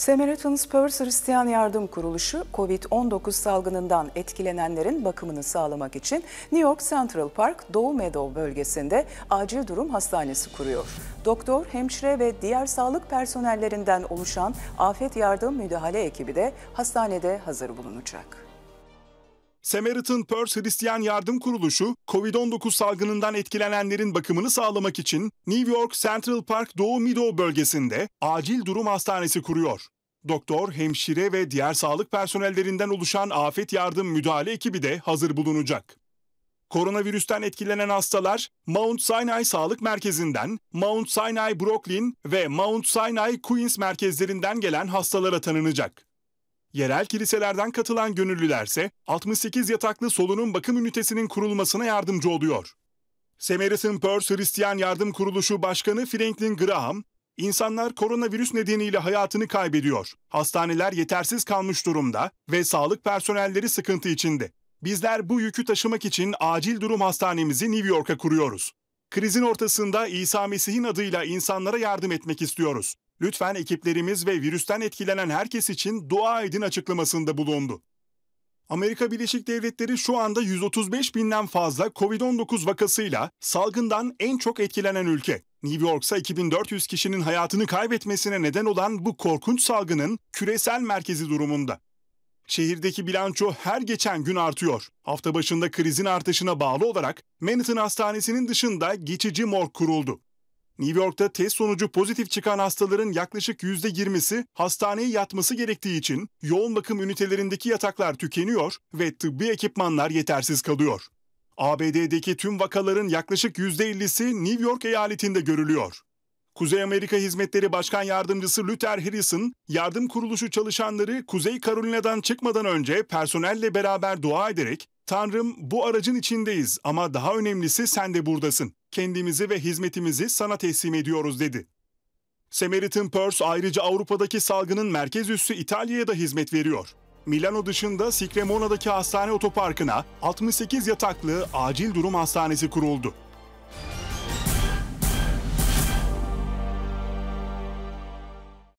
Samaritan's Purse Hristiyan Yardım Kuruluşu, COVID-19 salgınından etkilenenlerin bakımını sağlamak için New York Central Park Doğu Meadow bölgesinde acil durum hastanesi kuruyor. Doktor, hemşire ve diğer sağlık personellerinden oluşan afet yardım müdahale ekibi de hastanede hazır bulunacak. Samaritan Purse Hristiyan Yardım Kuruluşu, COVID-19 salgınından etkilenenlerin bakımını sağlamak için New York Central Park Doğu Meadow bölgesinde acil durum hastanesi kuruyor. Doktor, hemşire ve diğer sağlık personellerinden oluşan afet yardım müdahale ekibi de hazır bulunacak. Koronavirüsten etkilenen hastalar Mount Sinai Sağlık Merkezi'nden, Mount Sinai Brooklyn ve Mount Sinai Queens merkezlerinden gelen hastalara tanınacak. Yerel kiliselerden katılan gönüllülerse 68 yataklı solunum bakım ünitesinin kurulmasına yardımcı oluyor. Samaritan Purse Hristiyan Yardım Kuruluşu Başkanı Franklin Graham, insanlar koronavirüs nedeniyle hayatını kaybediyor. Hastaneler yetersiz kalmış durumda ve sağlık personelleri sıkıntı içinde. Bizler bu yükü taşımak için acil durum hastanemizi New York'a kuruyoruz. Krizin ortasında İsa Mesih'in adıyla insanlara yardım etmek istiyoruz lütfen ekiplerimiz ve virüsten etkilenen herkes için dua edin açıklamasında bulundu. Amerika Birleşik Devletleri şu anda 135 binden fazla COVID-19 vakasıyla salgından en çok etkilenen ülke. New York'sa 2400 kişinin hayatını kaybetmesine neden olan bu korkunç salgının küresel merkezi durumunda. Şehirdeki bilanço her geçen gün artıyor. Hafta başında krizin artışına bağlı olarak Manhattan Hastanesi'nin dışında geçici morg kuruldu. New York'ta test sonucu pozitif çıkan hastaların yaklaşık %20'si hastaneye yatması gerektiği için yoğun bakım ünitelerindeki yataklar tükeniyor ve tıbbi ekipmanlar yetersiz kalıyor. ABD'deki tüm vakaların yaklaşık %50'si New York eyaletinde görülüyor. Kuzey Amerika Hizmetleri Başkan Yardımcısı Luther Harrison, yardım kuruluşu çalışanları Kuzey Karolina'dan çıkmadan önce personelle beraber dua ederek Tanrım bu aracın içindeyiz ama daha önemlisi sen de buradasın. Kendimizi ve hizmetimizi sana teslim ediyoruz dedi. Samaritan Purse ayrıca Avrupa'daki salgının merkez üssü İtalya'ya da hizmet veriyor. Milano dışında Sikremona'daki hastane otoparkına 68 yataklı acil durum hastanesi kuruldu.